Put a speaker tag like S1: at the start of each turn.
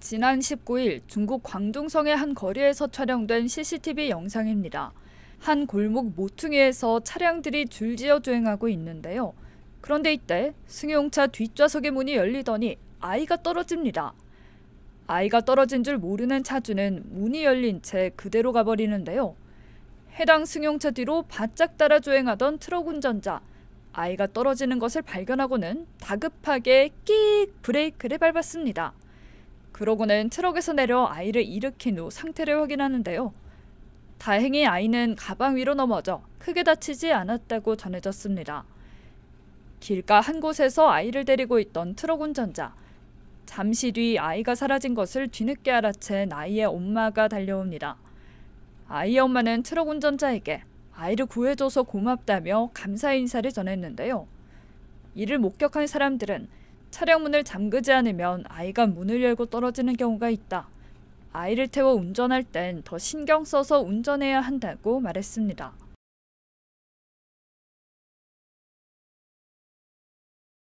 S1: 지난 19일 중국 광둥성의 한 거리에서 촬영된 CCTV 영상입니다. 한 골목 모퉁이에서 차량들이 줄지어 주행하고 있는데요. 그런데 이때 승용차 뒷좌석의 문이 열리더니 아이가 떨어집니다. 아이가 떨어진 줄 모르는 차주는 문이 열린 채 그대로 가버리는데요. 해당 승용차 뒤로 바짝 따라 주행하던 트럭 운전자. 아이가 떨어지는 것을 발견하고는 다급하게 끼익 브레이크를 밟았습니다. 그러고는 트럭에서 내려 아이를 일으킨 후 상태를 확인하는데요. 다행히 아이는 가방 위로 넘어져 크게 다치지 않았다고 전해졌습니다. 길가 한 곳에서 아이를 데리고 있던 트럭 운전자. 잠시 뒤 아이가 사라진 것을 뒤늦게 알아챈 아이의 엄마가 달려옵니다. 아이의 엄마는 트럭 운전자에게 아이를 구해줘서 고맙다며 감사 인사를 전했는데요. 이를 목격한 사람들은 차량문을 잠그지 않으면 아이가 문을 열고 떨어지는 경우가 있다. 아이를 태워 운전할 땐 더 신경 써서 운전해야 한다고
S2: 말했습니다.